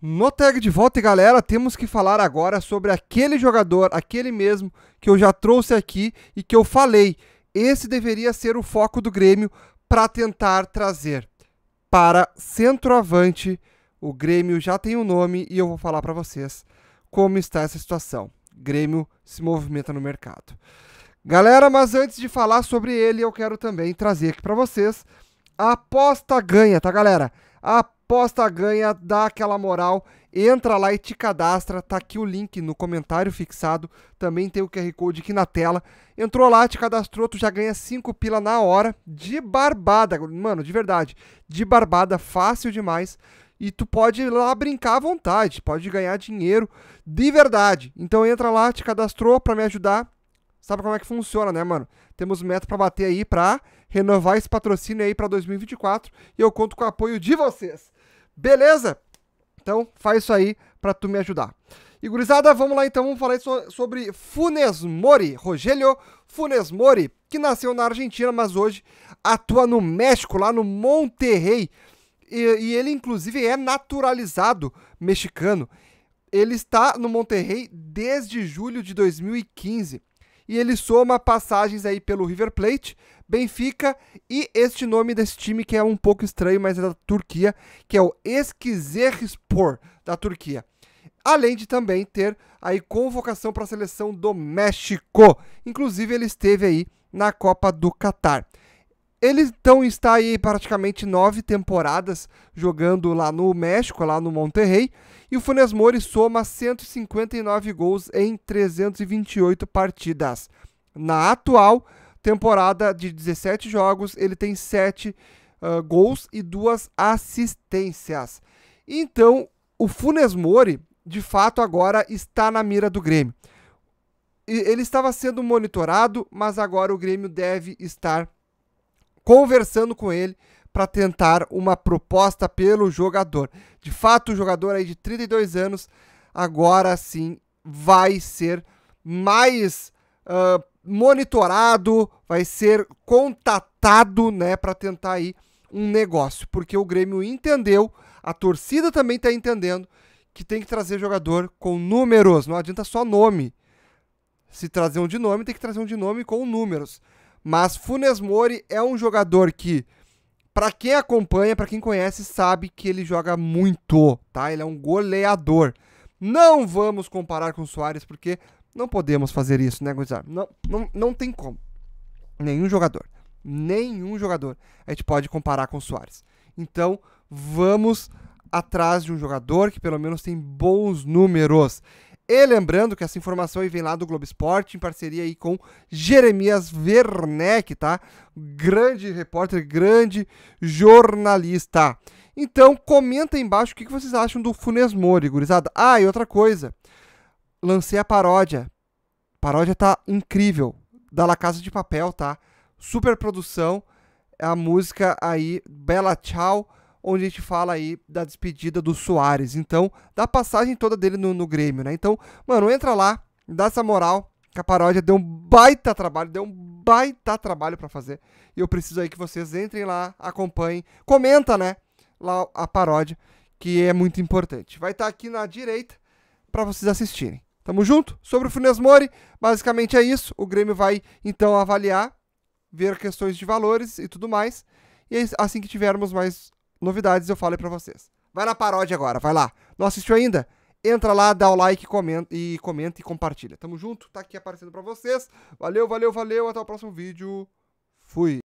No tag de volta, galera, temos que falar agora sobre aquele jogador, aquele mesmo que eu já trouxe aqui e que eu falei. Esse deveria ser o foco do Grêmio para tentar trazer para centroavante. O Grêmio já tem um nome e eu vou falar para vocês como está essa situação. Grêmio se movimenta no mercado. Galera, mas antes de falar sobre ele, eu quero também trazer aqui para vocês a aposta ganha, tá, galera? A aposta ganha, dá aquela moral, entra lá e te cadastra, tá aqui o link no comentário fixado, também tem o QR Code aqui na tela. Entrou lá, te cadastrou, tu já ganha 5 pila na hora, de barbada, mano, de verdade, de barbada, fácil demais. E tu pode ir lá brincar à vontade, pode ganhar dinheiro de verdade. Então entra lá, te cadastrou para me ajudar. Sabe como é que funciona, né, mano? Temos meta para bater aí para renovar esse patrocínio aí para 2024 e eu conto com o apoio de vocês. Beleza? Então faz isso aí para tu me ajudar. E gurizada, vamos lá então, vamos falar sobre Funes Mori, Rogelio Funes Mori, que nasceu na Argentina, mas hoje atua no México, lá no Monterrey. E, e ele, inclusive, é naturalizado mexicano. Ele está no Monterrey desde julho de 2015 e ele soma passagens aí pelo River Plate, Benfica e este nome desse time que é um pouco estranho, mas é da Turquia, que é o Eskizerspor da Turquia. Além de também ter aí convocação para a seleção do México. Inclusive ele esteve aí na Copa do Catar. Ele então está aí praticamente nove temporadas jogando lá no México, lá no Monterrey, e o Funes Mori soma 159 gols em 328 partidas. Na atual temporada de 17 jogos, ele tem 7 uh, ah, gols e duas assistências. Então, o Funes Mori, de fato, agora está na mira do Grêmio. E ele estava sendo monitorado, mas agora o Grêmio deve estar conversando com ele para tentar uma proposta pelo jogador. De fato, o jogador aí de 32 anos agora sim vai ser mais uh, monitorado, vai ser contatado, né, para tentar aí um negócio, porque o Grêmio entendeu, a torcida também está entendendo que tem que trazer jogador com números, não adianta só nome. Se trazer um de nome, tem que trazer um de nome com números. Mas Funes Mori é um jogador que para quem acompanha, para quem conhece, sabe que ele joga muito, tá? Ele é um goleador. Não vamos comparar com o Soares porque não podemos fazer isso, né, gurizada? Não, não, não tem como. Nenhum jogador. Nenhum jogador a gente pode comparar com o Soares. Então, vamos atrás de um jogador que pelo menos tem bons números. E lembrando que essa informação aí vem lá do Globo Esporte, em parceria aí com Jeremias Werneck, tá? Grande repórter, grande jornalista. Então, comenta aí embaixo o que vocês acham do Funes Mori, gurizada. Ah, e outra coisa lancei a paródia. A paródia tá incrível. Da La Casa de Papel, tá? Super produção. É a música aí, Bela Tchau, onde a gente fala aí da despedida do Soares. Então, da passagem toda dele no, no Grêmio, né? Então, mano, entra lá, dá essa moral. Que a paródia deu um baita trabalho, deu um baita trabalho para fazer. E eu preciso aí que vocês entrem lá, acompanhem, comenta, né? Lá a paródia, que é muito importante. Vai estar tá aqui na direita para vocês assistirem. Tamo junto? Sobre o Funes Mori, basicamente é isso. O Grêmio vai então avaliar, ver questões de valores e tudo mais. E é assim que tivermos mais novidades, eu falo aí pra vocês. Vai na paródia agora, vai lá. Não assistiu ainda? Entra lá, dá o like comenta, e comenta e compartilha. Tamo junto, tá aqui aparecendo pra vocês. Valeu, valeu, valeu. Até o próximo vídeo. Fui.